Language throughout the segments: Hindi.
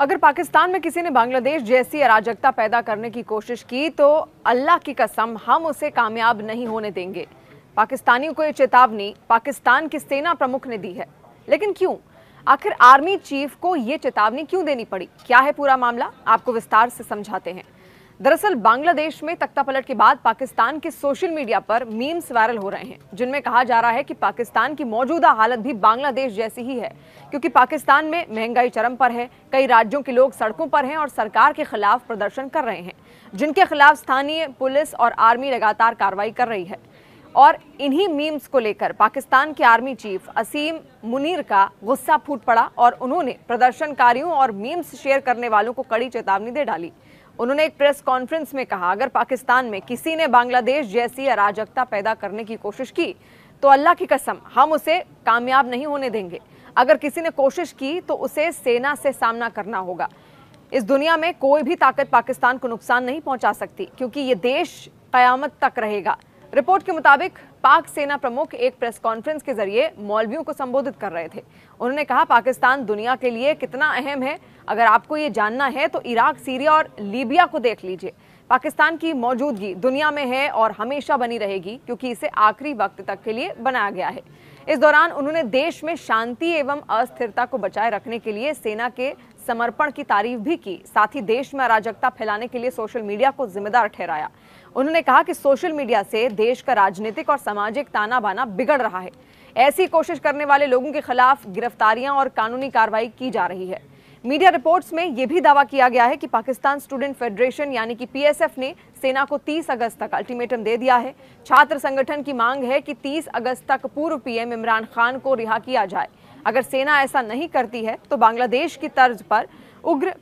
अगर पाकिस्तान में किसी ने बांग्लादेश जैसी अराजकता पैदा करने की कोशिश की तो अल्लाह की कसम हम उसे कामयाब नहीं होने देंगे पाकिस्तानियों को ये चेतावनी पाकिस्तान की सेना प्रमुख ने दी है लेकिन क्यों आखिर आर्मी चीफ को ये चेतावनी क्यों देनी पड़ी क्या है पूरा मामला आपको विस्तार से समझाते हैं दरअसल बांग्लादेश में तख्तापलट के बाद पाकिस्तान के सोशल मीडिया पर मीम्स वायरल हो रहे हैं जिनमें कहा जा रहा है कि पाकिस्तान की मौजूदा हालत भी बांग्लादेश जैसी ही है क्योंकि पाकिस्तान में महंगाई चरम पर है कई राज्यों के लोग सड़कों पर हैं और सरकार के खिलाफ प्रदर्शन कर रहे हैं जिनके खिलाफ स्थानीय पुलिस और आर्मी लगातार कार्रवाई कर रही है और इन्हीं मीम्स को लेकर पाकिस्तान के आर्मी चीफ असीम मुनीर का गुस्सा फूट पड़ा और उन्होंने प्रदर्शनकारियों और मीम्स शेयर करने वालों को कड़ी चेतावनी दे डाली उन्होंने एक प्रेस कॉन्फ्रेंस में कहा अगर पाकिस्तान में किसी ने बांग्लादेश जैसी अराजकता पैदा करने की कोशिश की तो अल्लाह की कसम हम उसे कामयाब नहीं होने देंगे अगर किसी ने कोशिश की तो उसे सेना से सामना करना होगा इस दुनिया में कोई भी ताकत पाकिस्तान को नुकसान नहीं पहुंचा सकती क्योंकि ये देश कयामत तक रहेगा रिपोर्ट के मुताबिक पाक सेना प्रमुख एक प्रेस कॉन्फ्रेंस के जरिए मौलवियों को संबोधित कर रहे थे उन्होंने कहा पाकिस्तान दुनिया के लिए कितना अहम है अगर आपको ये जानना है तो इराक सीरिया और लीबिया को देख लीजिए पाकिस्तान की मौजूदगी दुनिया में है और हमेशा बनी रहेगी क्योंकि इसे आखिरी वक्त तक के लिए बनाया गया है इस दौरान उन्होंने देश में शांति एवं अस्थिरता को बचाए रखने के लिए सेना के समर्पण की तारीफ भी की साथ ही देश में अराजकता फैलाने के लिए सोशल मीडिया को जिम्मेदार ठहराया उन्होंने कहा कि सोशल मीडिया से देश का राजनीतिक और सामाजिक ताना बाना बिगड़ रहा है ऐसी कोशिश करने वाले लोगों के खिलाफ गिरफ्तारियां और कानूनी कार्रवाई की जा रही है मीडिया रिपोर्ट्स में यह भी दावा किया गया है कि पाकिस्तान स्टूडेंट फेडरेशन यानी कि पीएसएफ ने सेना को 30 अगस्त तक अल्टीमेटम दे दिया है छात्र संगठन की मांग है कि 30 अगस्त तक पूर्व पीएम इमरान खान को रिहा किया जाए अगर सेना ऐसा नहीं करती है तो बांग्लादेश की तर्ज पर उग्र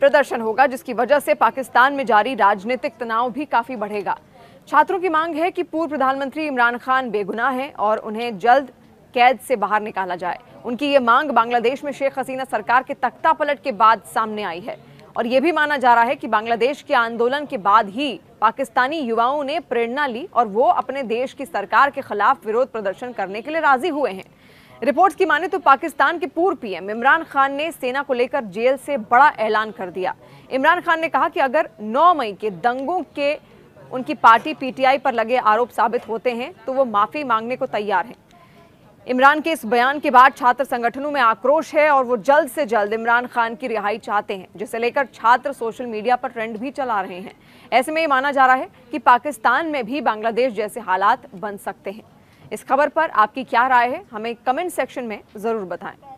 प्रदर्शन होगा जिसकी वजह से पाकिस्तान में जारी राजनीतिक तनाव भी काफी बढ़ेगा छात्रों की मांग है कि पूर्व प्रधानमंत्री इमरान खान बेगुनाह हैं और उन्हें जल्द कैद से बाहर निकाला जाए उनकी ये मांग बांग्लादेश में शेख हसीना सरकार के तख्ता पलट के बाद सामने आई है और ये भी माना जा रहा है कि बांग्लादेश के आंदोलन के बाद ही पाकिस्तानी युवाओं ने प्रेरणा ली और वो अपने देश की सरकार के खिलाफ विरोध प्रदर्शन करने के लिए राजी हुए हैं रिपोर्ट्स की माने तो पाकिस्तान के पूर्व पीएम इमरान खान ने सेना को लेकर जेल से बड़ा ऐलान कर दिया इमरान खान ने कहा कि अगर 9 मई के दंगों के उनकी पार्टी पीटीआई पर लगे आरोप साबित होते हैं तो वो माफी मांगने को तैयार हैं इमरान के इस बयान के बाद छात्र संगठनों में आक्रोश है और वो जल्द से जल्द इमरान खान की रिहाई चाहते हैं जिसे लेकर छात्र सोशल मीडिया पर ट्रेंड भी चला रहे हैं ऐसे में ये माना जा रहा है कि पाकिस्तान में भी बांग्लादेश जैसे हालात बन सकते हैं इस खबर पर आपकी क्या राय है हमें कमेंट सेक्शन में ज़रूर बताएं